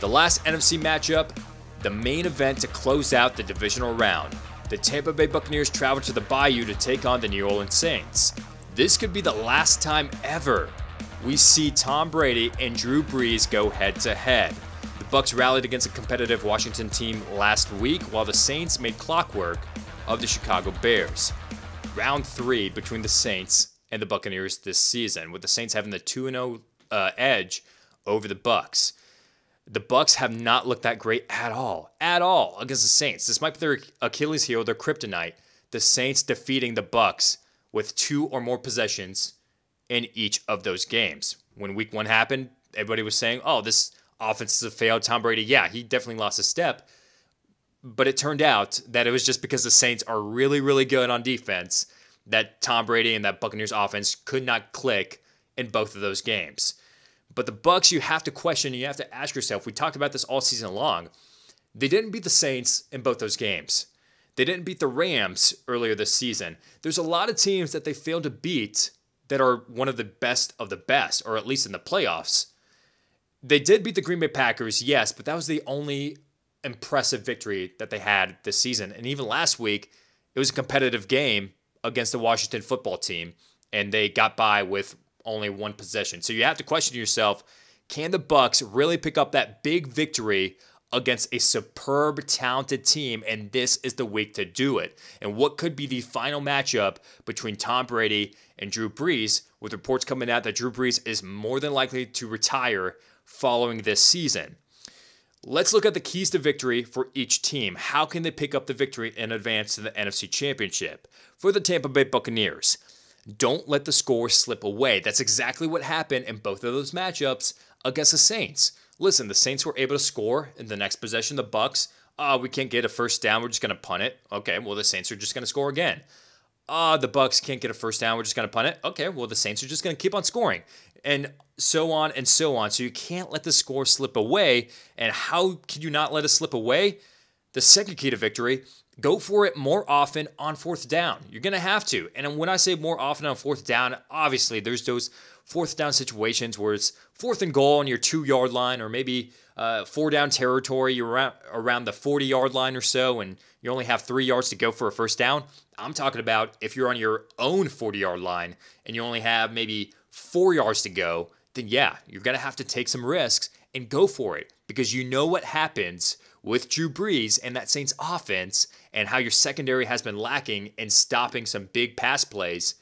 The last NFC matchup, the main event to close out the divisional round. The Tampa Bay Buccaneers travel to the Bayou to take on the New Orleans Saints. This could be the last time ever we see Tom Brady and Drew Brees go head to head. The Bucks rallied against a competitive Washington team last week while the Saints made clockwork of the Chicago Bears. Round 3 between the Saints and the Buccaneers this season with the Saints having the 2-0 uh, edge over the Bucks. The Bucks have not looked that great at all, at all against the Saints. This might be their Achilles heel, their kryptonite. The Saints defeating the Bucks with two or more possessions in each of those games. When Week One happened, everybody was saying, "Oh, this offense is a failed." Tom Brady, yeah, he definitely lost a step, but it turned out that it was just because the Saints are really, really good on defense that Tom Brady and that Buccaneers offense could not click in both of those games. But the Bucks, you have to question, you have to ask yourself. We talked about this all season long. They didn't beat the Saints in both those games. They didn't beat the Rams earlier this season. There's a lot of teams that they failed to beat that are one of the best of the best, or at least in the playoffs. They did beat the Green Bay Packers, yes, but that was the only impressive victory that they had this season. And even last week, it was a competitive game against the Washington football team, and they got by with only one possession. So you have to question yourself, can the Bucks really pick up that big victory against a superb talented team and this is the week to do it. And what could be the final matchup between Tom Brady and Drew Brees with reports coming out that Drew Brees is more than likely to retire following this season. Let's look at the keys to victory for each team. How can they pick up the victory and advance to the NFC Championship? For the Tampa Bay Buccaneers, don't let the score slip away. That's exactly what happened in both of those matchups against the Saints. Listen, the Saints were able to score in the next possession. The Bucks, ah, uh, we can't get a first down. We're just gonna punt it. Okay, well the Saints are just gonna score again. Ah, uh, the Bucks can't get a first down. We're just gonna punt it. Okay, well the Saints are just gonna keep on scoring and so on and so on. So you can't let the score slip away. And how can you not let it slip away? The second key to victory go for it more often on fourth down. You're going to have to. And when I say more often on fourth down, obviously there's those fourth down situations where it's fourth and goal on your two yard line, or maybe uh, four down territory, you're around, around the 40 yard line or so, and you only have three yards to go for a first down. I'm talking about if you're on your own 40 yard line and you only have maybe four yards to go, then yeah, you're going to have to take some risks and go for it because you know what happens with Drew Brees and that Saints offense and how your secondary has been lacking in stopping some big pass plays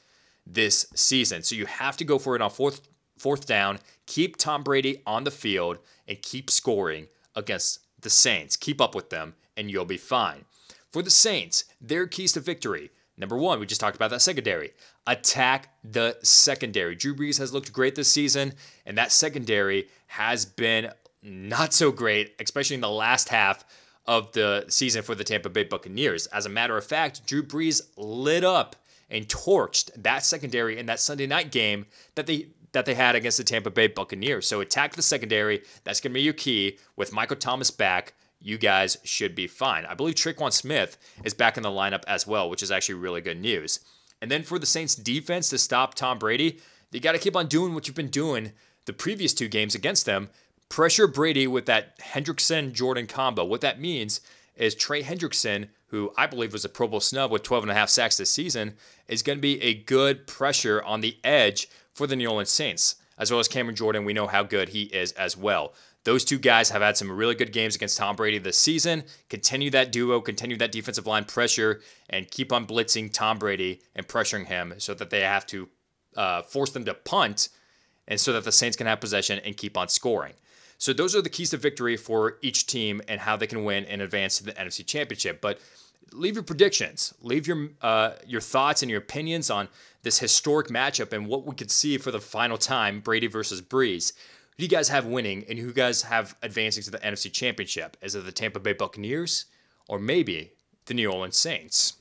this season. So you have to go for it on fourth fourth down, keep Tom Brady on the field and keep scoring against the Saints. Keep up with them and you'll be fine. For the Saints, their keys to victory Number one, we just talked about that secondary. Attack the secondary. Drew Brees has looked great this season, and that secondary has been not so great, especially in the last half of the season for the Tampa Bay Buccaneers. As a matter of fact, Drew Brees lit up and torched that secondary in that Sunday night game that they that they had against the Tampa Bay Buccaneers. So attack the secondary. That's going to be your key with Michael Thomas back you guys should be fine. I believe Traquan Smith is back in the lineup as well, which is actually really good news. And then for the Saints defense to stop Tom Brady, you got to keep on doing what you've been doing the previous two games against them. Pressure Brady with that Hendrickson Jordan combo. What that means is Trey Hendrickson, who I believe was a Pro Bowl snub with 12 and a half sacks this season, is going to be a good pressure on the edge for the New Orleans Saints. As well as Cameron Jordan, we know how good he is as well. Those two guys have had some really good games against Tom Brady this season. Continue that duo, continue that defensive line pressure, and keep on blitzing Tom Brady and pressuring him so that they have to uh, force them to punt and so that the Saints can have possession and keep on scoring. So those are the keys to victory for each team and how they can win and advance to the NFC Championship. But leave your predictions, leave your uh, your thoughts and your opinions on this historic matchup and what we could see for the final time: Brady versus Breeze who do you guys have winning and who guys have advancing to the NFC Championship? Is it the Tampa Bay Buccaneers or maybe the New Orleans Saints?